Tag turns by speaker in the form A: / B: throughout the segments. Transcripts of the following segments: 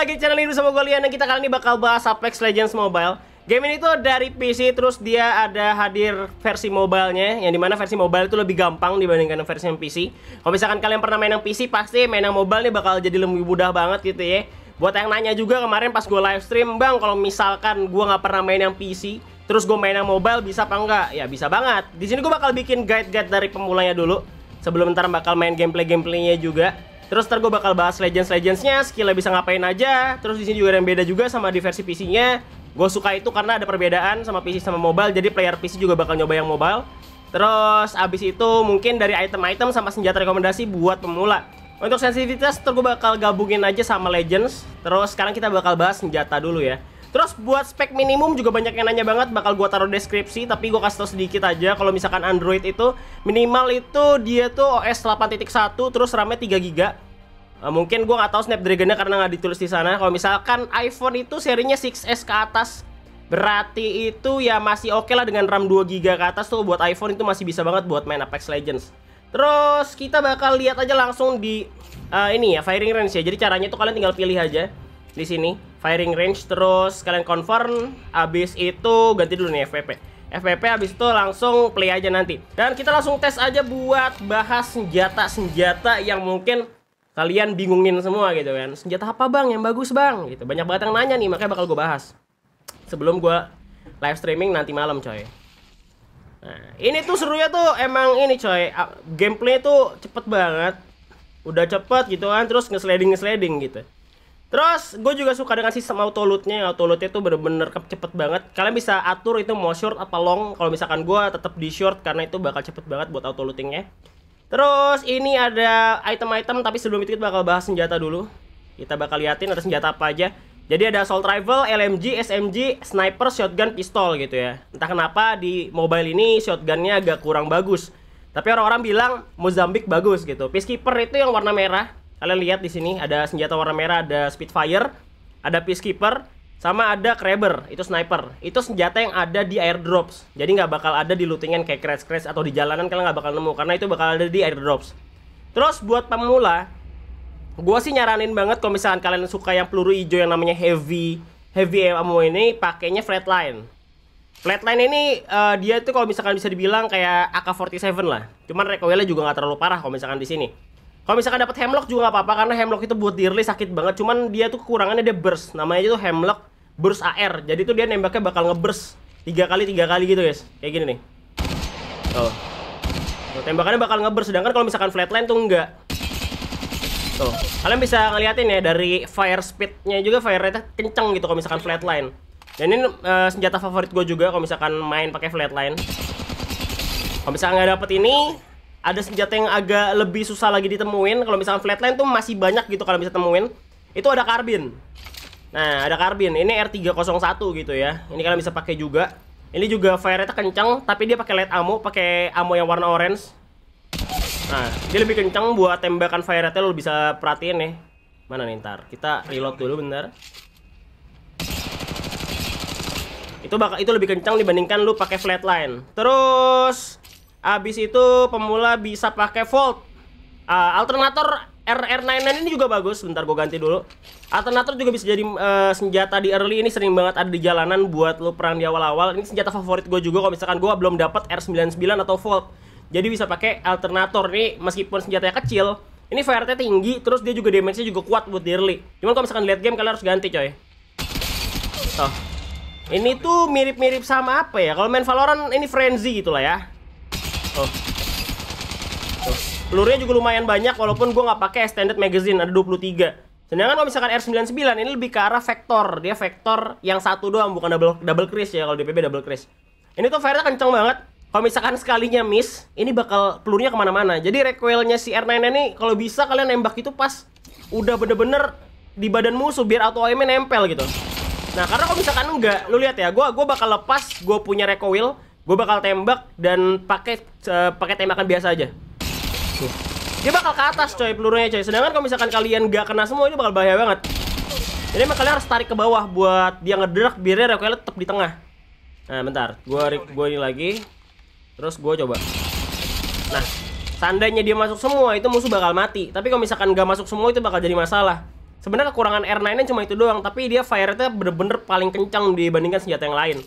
A: lagi channel ini sama gue Lian Dan kita kali ini bakal bahas Apex Legends Mobile Game ini tuh dari PC terus dia ada hadir versi mobilenya Yang dimana versi mobile itu lebih gampang dibandingkan versi yang PC Kalau misalkan kalian pernah main yang PC pasti main yang mobile nih bakal jadi lebih mudah banget gitu ya Buat yang nanya juga kemarin pas gue live stream Bang kalau misalkan gue gak pernah main yang PC Terus gue main yang mobile bisa apa enggak? Ya bisa banget Di sini gue bakal bikin guide-guide dari pemulanya dulu Sebelum ntar bakal main gameplay-gameplaynya juga Terus ntar gue bakal bahas Legends Legendsnya, skillnya bisa ngapain aja. Terus di sini juga ada yang beda juga sama di versi PC-nya. Gue suka itu karena ada perbedaan sama PC sama mobile, jadi player PC juga bakal nyoba yang mobile. Terus abis itu mungkin dari item-item sama senjata rekomendasi buat pemula. Untuk sensitivitas, terus gue bakal gabungin aja sama Legends. Terus sekarang kita bakal bahas senjata dulu ya. Terus buat spek minimum juga banyak yang nanya banget bakal gua taruh deskripsi tapi gua kasih tau sedikit aja kalau misalkan Android itu minimal itu dia tuh OS 8.1 terus RAM-nya 3 GB. Nah, mungkin gua nggak tahu Snapdragon-nya karena nggak ditulis di sana. Kalau misalkan iPhone itu serinya 6s ke atas berarti itu ya masih oke okay lah dengan RAM 2 GB ke atas tuh buat iPhone itu masih bisa banget buat main Apex Legends. Terus kita bakal lihat aja langsung di uh, ini ya firing range ya. Jadi caranya tuh kalian tinggal pilih aja di sini firing range terus kalian confirm abis itu ganti dulu nih FPP FPP abis itu langsung play aja nanti dan kita langsung tes aja buat bahas senjata-senjata yang mungkin kalian bingungin semua gitu kan senjata apa bang yang bagus bang gitu banyak banget yang nanya nih makanya bakal gue bahas sebelum gue live streaming nanti malam coy nah ini tuh serunya tuh emang ini coy gameplay tuh cepet banget udah cepet gitu kan terus ngesleding ngesleding gitu Terus gue juga suka dengan sistem auto loadnya Auto loadnya tuh bener-bener cepet banget Kalian bisa atur itu mau short apa long Kalau misalkan gue tetap di short karena itu bakal cepet banget buat auto lootingnya. Terus ini ada item-item tapi sebelum itu kita bakal bahas senjata dulu Kita bakal liatin ada senjata apa aja Jadi ada assault rifle, LMG, SMG, sniper, shotgun, pistol gitu ya Entah kenapa di mobile ini shotgunnya agak kurang bagus Tapi orang-orang bilang Mozambik bagus gitu Peacekeeper itu yang warna merah Kalian lihat di sini ada senjata warna merah, ada Spitfire, ada Peacekeeper, sama ada Kraber, itu sniper. Itu senjata yang ada di airdrops. Jadi nggak bakal ada di lootingan kayak crash crash atau di jalanan kalian nggak bakal nemu karena itu bakal ada di airdrops. Terus buat pemula, gue sih nyaranin banget kalau misalkan kalian suka yang peluru hijau yang namanya heavy heavy ammo ini pakainya flatline. Flatline ini uh, dia itu kalau misalkan bisa dibilang kayak AK-47 lah. Cuman recoilnya juga nggak terlalu parah kalau misalkan di sini. Kalau misalkan dapat hemlock juga nggak apa-apa karena hemlock itu buat dirli sakit banget. Cuman dia tuh kekurangannya dia burst. Namanya tuh hemlock burst AR. Jadi tuh dia nembaknya bakal ngeburst tiga kali tiga kali gitu guys. Kayak gini nih. Oh, tuh tembakannya bakal ngeburst. Sedangkan kalau misalkan flatline tuh enggak. Tuh. Kalian bisa ngeliatin ya dari fire speednya juga fire rate kenceng gitu kalau misalkan flatline. Dan ini uh, senjata favorit gue juga kalau misalkan main pakai flatline. Kalau misalkan nggak dapet ini, ada senjata yang agak lebih susah lagi ditemuin kalau misalnya flatline tuh masih banyak gitu kalau bisa temuin itu ada karbin nah ada karbin ini R301 gitu ya ini kalian bisa pakai juga ini juga fire rate kencang tapi dia pakai light ammo pakai ammo yang warna orange nah dia lebih kencang buat tembakan fire rate lo bisa perhatiin nih mana nih ntar kita reload dulu bentar itu bakal itu lebih kencang dibandingkan lu pakai flatline terus Abis itu pemula bisa pakai volt. Uh, alternator RR99 ini juga bagus. Bentar gue ganti dulu. Alternator juga bisa jadi uh, senjata di early ini sering banget ada di jalanan buat lo perang di awal-awal. Ini senjata favorit gue juga kalau misalkan gue belum dapat R99 atau volt. Jadi bisa pakai alternator nih meskipun senjatanya kecil. Ini VRT tinggi, terus dia juga damage-nya juga kuat buat di early. Cuman kalau misalkan lihat game kalian harus ganti coy. Tuh. Ini tuh mirip-mirip sama apa ya? Kalau main Valorant ini frenzy gitulah ya. Tuh. Oh. Pelurunya juga lumayan banyak walaupun gue nggak pakai extended magazine ada 23. Sedangkan kalau misalkan R99 ini lebih ke arah vektor, dia vektor yang satu doang bukan double double crease ya kalau DPP double crease. Ini tuh fire kenceng banget. Kalau misalkan sekalinya miss, ini bakal pelurunya kemana-mana. Jadi recoilnya si r 99 ini kalau bisa kalian nembak itu pas udah bener-bener di badan musuh biar auto aimnya nempel gitu. Nah karena kalau misalkan enggak, lu lihat ya, gue gua bakal lepas gue punya recoil, gue bakal tembak dan pakai uh, pakai tembakan biasa aja tuh dia bakal ke atas coy pelurunya coy sedangkan kalau misalkan kalian gak kena semua ini bakal bahaya banget jadi emang kalian harus tarik ke bawah buat dia ngederak biar dia tetap di tengah nah bentar gue gue ini lagi terus gue coba nah seandainya dia masuk semua itu musuh bakal mati tapi kalau misalkan gak masuk semua itu bakal jadi masalah sebenarnya kekurangan R9 nya cuma itu doang tapi dia fire-nya bener-bener paling kencang dibandingkan senjata yang lain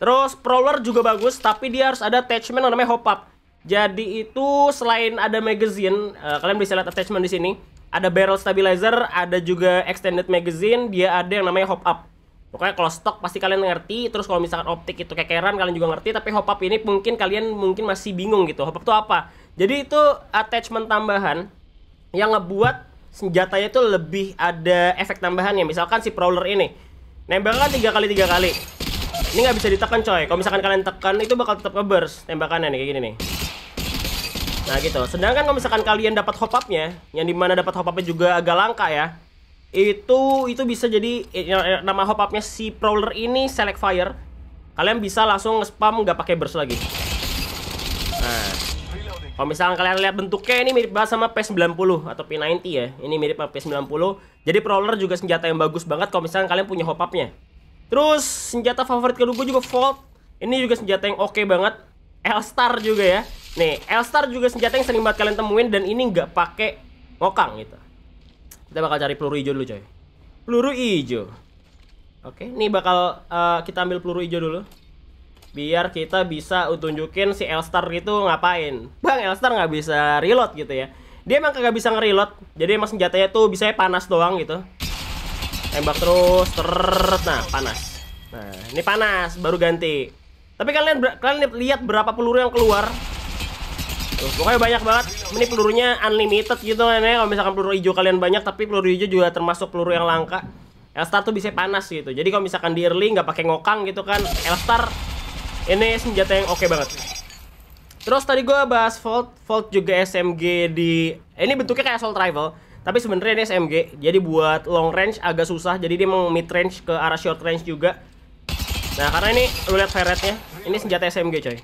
A: Terus Prowler juga bagus, tapi dia harus ada attachment yang namanya hop up. Jadi itu selain ada magazine, uh, kalian bisa lihat attachment di sini. Ada barrel stabilizer, ada juga extended magazine, dia ada yang namanya hop up. Pokoknya kalau stok pasti kalian ngerti, terus kalau misalkan optik itu kekeran kalian juga ngerti, tapi hop up ini mungkin kalian mungkin masih bingung gitu. Hop up itu apa? Jadi itu attachment tambahan yang ngebuat senjatanya itu lebih ada efek tambahan ya. Misalkan si Prowler ini. Nembak kan 3 kali tiga kali. Ini nggak bisa ditekan coy. Kalau misalkan kalian tekan itu bakal tetap burst tembakannya nih kayak gini nih. Nah gitu. Sedangkan kalau misalkan kalian dapat hop up-nya yang dimana dapat hop upnya juga agak langka ya. Itu itu bisa jadi eh, nama hop up-nya si prowler ini select fire. Kalian bisa langsung nge-spam nggak pakai burst lagi. Nah. Kalau misalkan kalian lihat bentuknya ini mirip banget sama P90 atau P90 ya. Ini mirip sama P90. Jadi prowler juga senjata yang bagus banget kalau misalkan kalian punya hop up-nya. Terus senjata favorit kedua gue juga Volt. Ini juga senjata yang oke okay banget. Elstar juga ya. Nih, Elstar juga senjata yang sering banget kalian temuin dan ini nggak pakai ngokang gitu. Kita bakal cari peluru hijau dulu, coy. Peluru hijau. Oke, ini bakal uh, kita ambil peluru hijau dulu. Biar kita bisa tunjukin si Elstar itu ngapain. Bang, Elstar nggak bisa reload gitu ya. Dia emang kagak bisa ngereload. Jadi emang senjatanya tuh bisa panas doang gitu tembak terus terus nah panas nah ini panas baru ganti tapi kalian kalian lihat berapa peluru yang keluar Terus, pokoknya banyak banget ini pelurunya unlimited gitu kan ya kalau misalkan peluru hijau kalian banyak tapi peluru hijau juga termasuk peluru yang langka Elstar tuh bisa panas gitu jadi kalau misalkan di early nggak pakai ngokang gitu kan Elstar ini senjata yang oke okay banget Terus tadi gue bahas Volt, Volt juga SMG di... Ini bentuknya kayak Assault Rifle tapi sebenarnya ini SMG jadi buat long range agak susah jadi dia mau mid range ke arah short range juga nah karena ini lu lihat ferretnya ini senjata SMG coy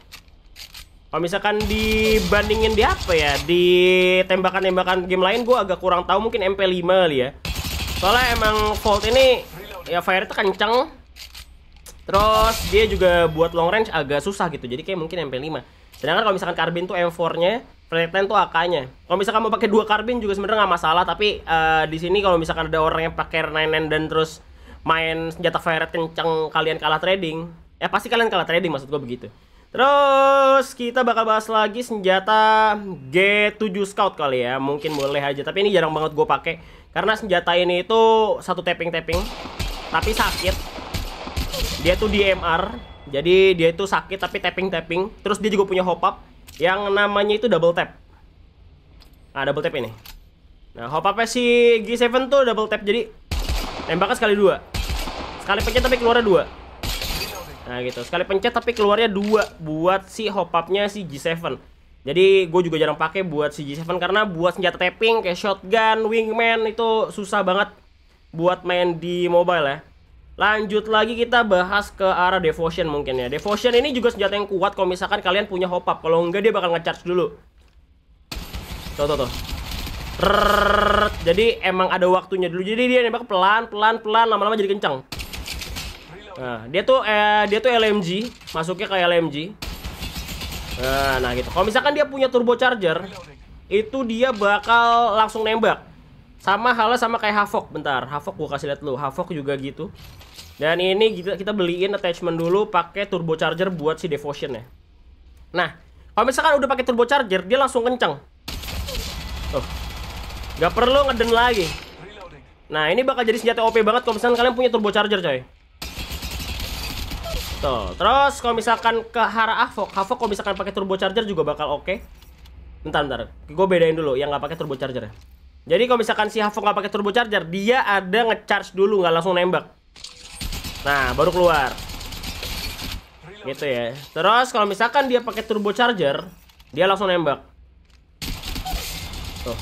A: kalau misalkan dibandingin di apa ya di tembakan-tembakan game lain gue agak kurang tahu mungkin MP5 kali ya soalnya emang Volt ini ya fire kencang. terus dia juga buat long range agak susah gitu jadi kayak mungkin MP5 sedangkan kalau misalkan karbin tuh M4 nya Pregnant tuh ak Kalau misalkan mau pakai dua karbin juga sebenarnya nggak masalah, tapi uh, di sini kalau misalkan ada orang yang pakai nine dan terus main senjata fire kenceng kalian kalah trading, ya pasti kalian kalah trading maksud gue begitu. Terus kita bakal bahas lagi senjata G7 Scout kali ya, mungkin boleh aja. Tapi ini jarang banget gue pakai karena senjata ini itu satu tapping tapping, tapi sakit. Dia tuh DMR, jadi dia itu sakit tapi tapping tapping. Terus dia juga punya hop up yang namanya itu double tap. Nah, double tap ini. Nah, hop up si G7 tuh double tap jadi nembaknya sekali dua. Sekali pencet tapi keluarnya dua. Nah, gitu. Sekali pencet tapi keluarnya dua buat si hop hopapnya si G7. Jadi gue juga jarang pakai buat si G7 karena buat senjata tapping kayak shotgun, wingman itu susah banget buat main di mobile ya. Lanjut lagi kita bahas ke arah devotion mungkin ya. Devotion ini juga senjata yang kuat kalau misalkan kalian punya hop up. Kalau enggak dia bakal ngecharge dulu. Tuh tuh tuh. Rrrr. Jadi emang ada waktunya dulu. Jadi dia nembak pelan pelan pelan lama-lama jadi kencang. Nah, dia tuh eh, dia tuh LMG, masuknya kayak LMG. Nah, nah gitu. Kalau misalkan dia punya turbo charger, itu dia bakal langsung nembak. Sama halnya sama kayak Havok, bentar. Havok gua kasih lihat lu. Havok juga gitu. Dan ini kita, kita beliin attachment dulu pakai turbocharger buat si devotion ya. Nah, kalau misalkan udah pakai turbocharger, dia langsung kenceng. Tuh. Gak perlu ngeden lagi. Nah, ini bakal jadi senjata OP banget kalau misalkan kalian punya turbocharger, coy. Tuh. Terus kalau misalkan ke arah Havok, Havok kalau misalkan pakai turbocharger juga bakal oke. Okay. Bentar, bentar. Gue bedain dulu yang nggak pakai turbocharger ya. Jadi kalau misalkan si Havok nggak pakai turbocharger, dia ada ngecharge dulu, nggak langsung nembak. Nah, baru keluar. Gitu ya. Terus kalau misalkan dia pakai turbo charger, dia langsung nembak. Tuh.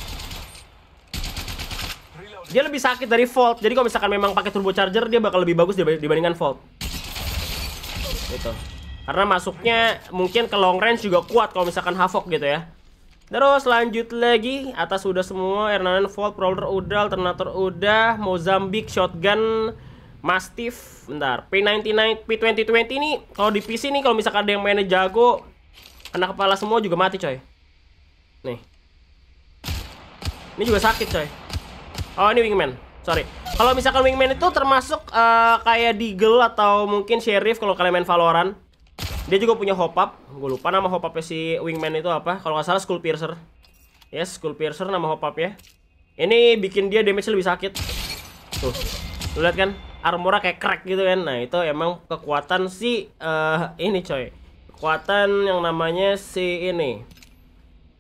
A: Dia lebih sakit dari Volt. Jadi kalau misalkan memang pakai turbo charger, dia bakal lebih bagus dibandingkan Volt. Gitu. Karena masuknya mungkin ke long range juga kuat kalau misalkan Havok gitu ya. Terus lanjut lagi atas udah semua Hernanen Volt, Prowler udah, Alternator udah, Mozambik, Shotgun Mastiff, bentar. P99, P2020 ini kalau di PC nih kalau misalkan ada yang mainnya jago, kena kepala semua juga mati, coy. Nih. Ini juga sakit, coy. Oh, ini wingman. Sorry. Kalau misalkan wingman itu termasuk uh, kayak Deagle atau mungkin sheriff kalau kalian main Valorant. Dia juga punya hop up. Gue lupa nama hop up si wingman itu apa. Kalau nggak salah Skull Piercer. Yes, Skull Piercer nama hop up ya. Ini bikin dia damage lebih sakit. Tuh. Lu lihat kan? armornya kayak crack gitu kan nah itu emang kekuatan si uh, ini coy kekuatan yang namanya si ini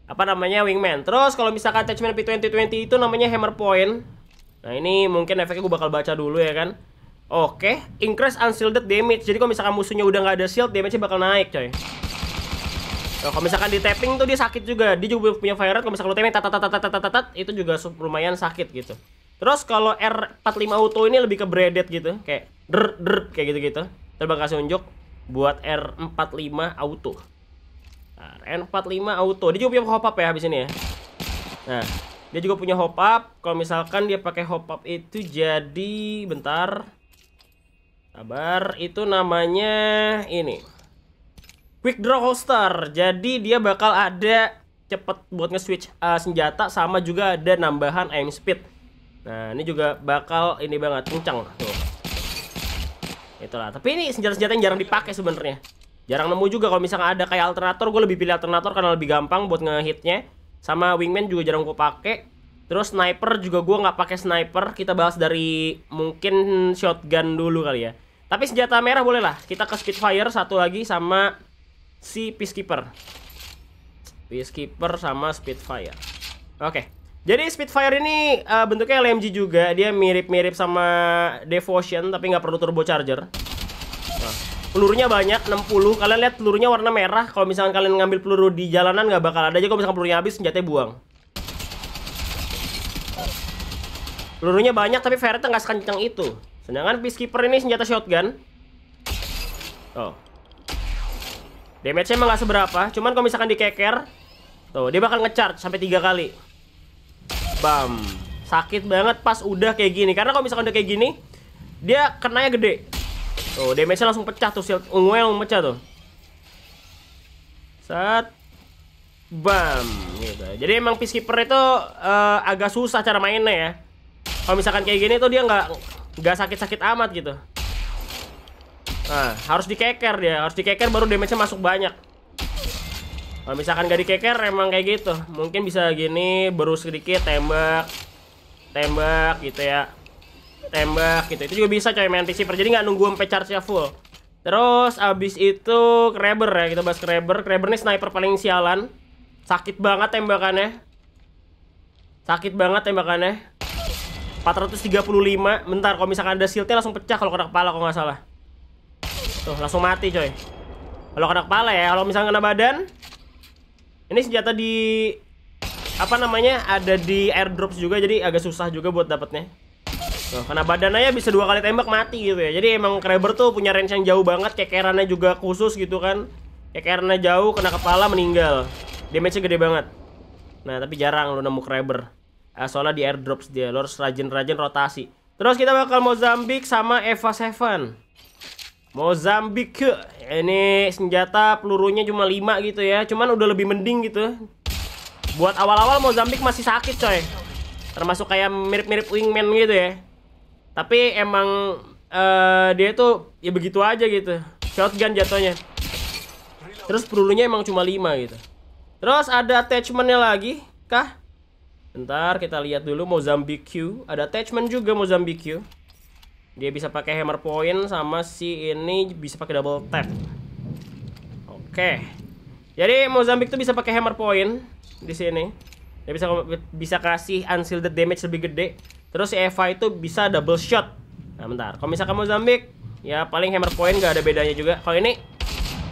A: apa namanya wingman terus kalau misalkan attachment P2020 itu namanya hammer point nah ini mungkin efeknya gue bakal baca dulu ya kan Oke, okay. increase unshielded damage. Jadi kalau misalkan musuhnya udah nggak ada shield, damage-nya bakal naik, coy. Nah, kalau misalkan di tapping tuh dia sakit juga. Dia juga punya fire rate. Kalau misalkan lu tapping tat tat tat tat tat tat, itu juga lumayan sakit gitu. Terus kalau R45 Auto ini lebih ke braided gitu, kayak der der kayak gitu-gitu. Terima kasih unjuk buat R45 Auto. Nah, R45 Auto, dia juga punya hop up ya habis ini ya. Nah, dia juga punya hop up. Kalau misalkan dia pakai hop up itu jadi bentar. Sabar, itu namanya ini. Quick draw holster. Jadi dia bakal ada cepet buat nge-switch uh, senjata sama juga ada nambahan aim speed. Nah, ini juga bakal ini banget kencang tuh. Itulah. Tapi ini senjata-senjata yang jarang dipakai sebenarnya. Jarang nemu juga kalau misalnya ada kayak alternator, gue lebih pilih alternator karena lebih gampang buat ngehitnya. Sama wingman juga jarang gue pakai. Terus sniper juga gue nggak pakai sniper. Kita bahas dari mungkin shotgun dulu kali ya. Tapi senjata merah boleh lah. Kita ke Spitfire satu lagi sama si Peacekeeper. Peacekeeper sama Spitfire. Oke. Okay. Jadi Spitfire ini uh, bentuknya LMG juga, dia mirip-mirip sama Devotion tapi nggak perlu turbo charger. Nah, pelurunya banyak 60. Kalian lihat pelurunya warna merah. Kalau misalkan kalian ngambil peluru di jalanan nggak bakal ada. aja. kalau misalkan pelurunya habis, senjatanya buang. Pelurunya banyak tapi Ferret nggak sekencang itu. Sedangkan Peacekeeper ini senjata shotgun. Oh. Damage-nya emang nggak seberapa. Cuman kalau misalkan dikeker, tuh dia bakal ngecharge sampai tiga kali bam sakit banget pas udah kayak gini karena kalau misalkan udah kayak gini dia kenanya gede tuh damage-nya langsung pecah tuh shield ungu yang pecah tuh set bam gitu jadi emang peacekeeper itu uh, agak susah cara mainnya ya kalau misalkan kayak gini tuh dia nggak nggak sakit-sakit amat gitu nah harus dikeker dia harus dikeker baru damage-nya masuk banyak kalau misalkan gak dikeker emang kayak gitu. Mungkin bisa gini baru sedikit tembak tembak gitu ya. Tembak gitu. Itu juga bisa coy main PC Jadi nggak nunggu sampai charge-nya full. Terus abis itu Kreber ya kita bahas Kreber Kreber ini sniper paling sialan. Sakit banget tembakannya. Sakit banget tembakannya. 435. Bentar kalau misalkan ada shieldnya langsung pecah kalau kena kepala kalau nggak salah. Tuh langsung mati coy. Kalau kena kepala ya, kalau misalkan kena badan ini senjata di apa namanya? Ada di airdrops juga jadi agak susah juga buat dapatnya. Tuh, karena badannya bisa dua kali tembak mati gitu ya. Jadi emang Kreber tuh punya range yang jauh banget, kekerannya juga khusus gitu kan. Kekerannya jauh, kena kepala meninggal. damage gede banget. Nah, tapi jarang lo nemu Kreber. eh, soalnya di airdrops dia, lo harus rajin-rajin rotasi. Terus kita bakal mau Zambik sama Eva Seven. Mozambik eh, ini senjata pelurunya cuma 5 gitu ya cuman udah lebih mending gitu buat awal-awal Mozambik masih sakit coy termasuk kayak mirip-mirip wingman gitu ya tapi emang uh, dia tuh ya begitu aja gitu shotgun jatuhnya terus pelurunya emang cuma 5 gitu terus ada attachmentnya lagi kah Bentar kita lihat dulu Mozambique ada attachment juga Mozambique dia bisa pakai hammer point sama si ini bisa pakai double tap. Oke. Okay. Jadi Mozambik tuh bisa pakai hammer point di sini. Dia bisa bisa kasih unshielded damage lebih gede. Terus si Eva itu bisa double shot. Nah, bentar. Kalau misalkan Mozambik, ya paling hammer point gak ada bedanya juga. Kalau ini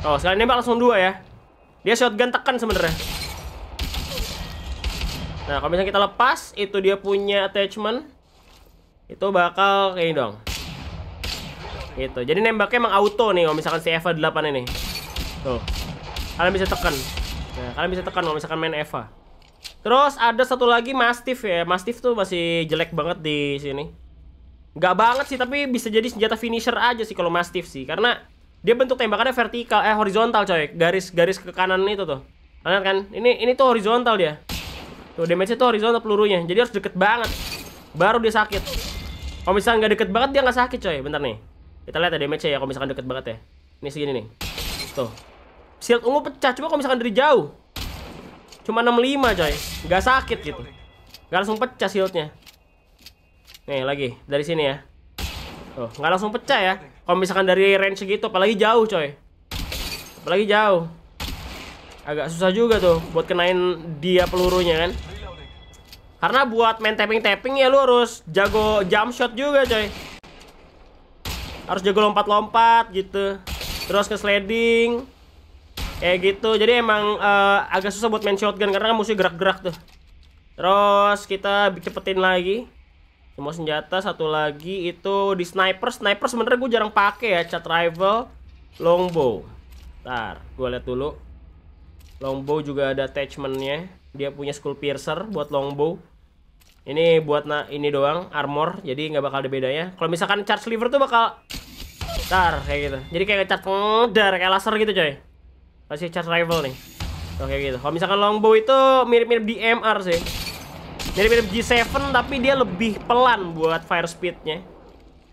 A: Oh, sekarang nembak langsung dua ya. Dia shotgun tekan sebenarnya. Nah, kalau misalnya kita lepas, itu dia punya attachment. Itu bakal kayak ini dong. Itu. Jadi nembaknya emang auto nih kalau misalkan si Eva 8 ini. Tuh. Kalian bisa tekan. Nah, kalian bisa tekan kalau misalkan main Eva. Terus ada satu lagi Mastiff ya. Mastiff tuh masih jelek banget di sini. Gak banget sih, tapi bisa jadi senjata finisher aja sih kalau Mastiff sih. Karena dia bentuk tembakannya vertikal, eh horizontal coy. Garis-garis ke kanan itu tuh. Lihat kan? Ini ini tuh horizontal dia. Tuh damage-nya tuh horizontal pelurunya. Jadi harus deket banget. Baru dia sakit. Kalau misalnya nggak deket banget dia nggak sakit coy. Bentar nih. Kita lihat ya damage ya kalau misalkan deket banget ya. Ini segini nih. Tuh. Shield ungu pecah. cuma kalau misalkan dari jauh. Cuma 65 coy. Gak sakit gitu. Gak langsung pecah shieldnya. Nih lagi. Dari sini ya. Tuh. Gak langsung pecah ya. Kalau misalkan dari range segitu. Apalagi jauh coy. Apalagi jauh. Agak susah juga tuh. Buat kenain dia pelurunya kan. Karena buat main tapping-tapping ya lu harus jago jump shot juga coy harus jago lompat-lompat gitu terus ke sliding kayak gitu jadi emang uh, agak susah buat main shotgun karena kan musuh gerak-gerak tuh terus kita cepetin lagi semua senjata satu lagi itu di sniper sniper sebenernya gue jarang pakai ya chat rival longbow ntar gue liat dulu longbow juga ada attachmentnya dia punya skull piercer buat longbow ini buat nah ini doang armor, jadi nggak bakal ada bedanya. Kalau misalkan charge lever tuh bakal tar kayak gitu. Jadi kayak charge dar kayak laser gitu coy. Masih charge rival nih. Oke oh, okay, gitu. Kalau misalkan longbow itu mirip-mirip DMR sih. Mirip-mirip G7 tapi dia lebih pelan buat fire speednya.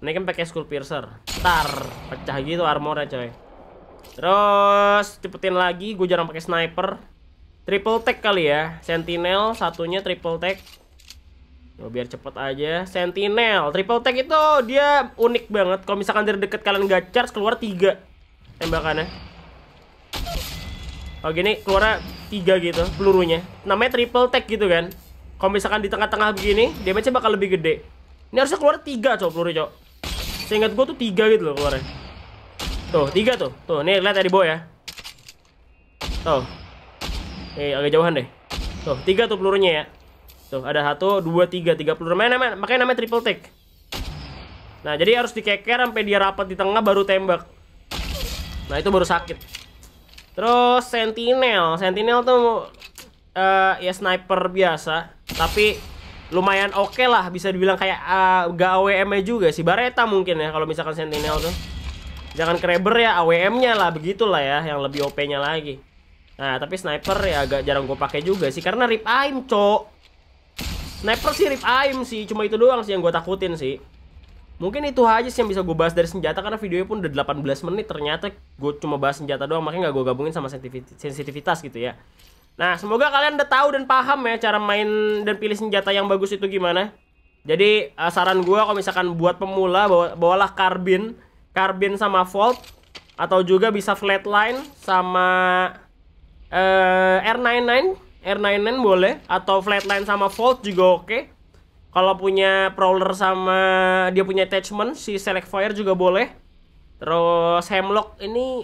A: Ini kan pakai skull piercer. Tar pecah gitu armornya coy. Terus cepetin lagi, gue jarang pakai sniper. Triple tag kali ya. Sentinel satunya triple tag biar cepet aja. Sentinel. Triple tag itu dia unik banget. Kalau misalkan dari deket kalian gak charge, keluar 3 tembakannya. Oh gini, keluar tiga gitu pelurunya. Namanya triple tag gitu kan. Kalau misalkan di tengah-tengah begini, damage-nya bakal lebih gede. Ini harusnya keluar tiga cowok pelurunya. cok. Seingat gue tuh tiga gitu loh keluarnya. Tuh, tiga tuh. Tuh, nih lihat dari bawah ya. Tuh. Eh, agak jauhan deh. Tuh, tiga tuh pelurunya ya. Tuh, ada satu, dua, tiga, tiga puluh. Namanya, namanya, makanya namanya triple take. Nah, jadi harus dikeker sampai dia rapat di tengah baru tembak. Nah, itu baru sakit. Terus sentinel, sentinel tuh uh, ya sniper biasa, tapi lumayan oke okay lah bisa dibilang kayak uh, eh, gak AWM-nya juga sih Bareta mungkin ya kalau misalkan Sentinel tuh jangan Kraber ya AWM-nya lah begitulah ya yang lebih OP-nya lagi nah tapi sniper ya agak jarang gue pakai juga sih karena rip aim cok Sniper sih rip aim sih, cuma itu doang sih yang gue takutin sih. Mungkin itu aja sih yang bisa gue bahas dari senjata karena videonya pun udah 18 menit ternyata gue cuma bahas senjata doang makanya nggak gue gabungin sama sensitivitas gitu ya. Nah semoga kalian udah tahu dan paham ya cara main dan pilih senjata yang bagus itu gimana. Jadi eh, saran gue kalau misalkan buat pemula bawalah karbin, karbin sama volt atau juga bisa flatline sama uh, eh, R99 R99 boleh atau flatline sama fold juga oke. Okay. Kalau punya prowler sama dia punya attachment si Select Fire juga boleh. Terus Hemlock ini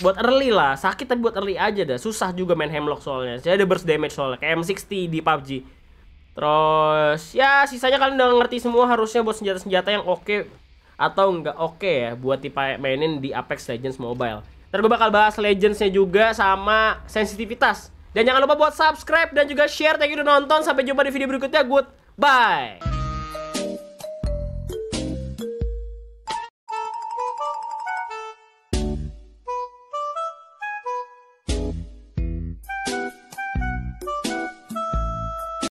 A: buat early lah, sakit tapi buat early aja dah. Susah juga main Hemlock soalnya. jadi ada burst damage soalnya kayak M60 di PUBG. Terus ya sisanya kalian udah ngerti semua harusnya buat senjata-senjata yang oke okay, atau nggak oke okay ya buat tipe mainin di Apex Legends Mobile. Terus gue bakal bahas Legendsnya juga sama sensitivitas dan jangan lupa buat subscribe dan juga share. Thank you udah nonton. Sampai jumpa di video berikutnya. good, bye.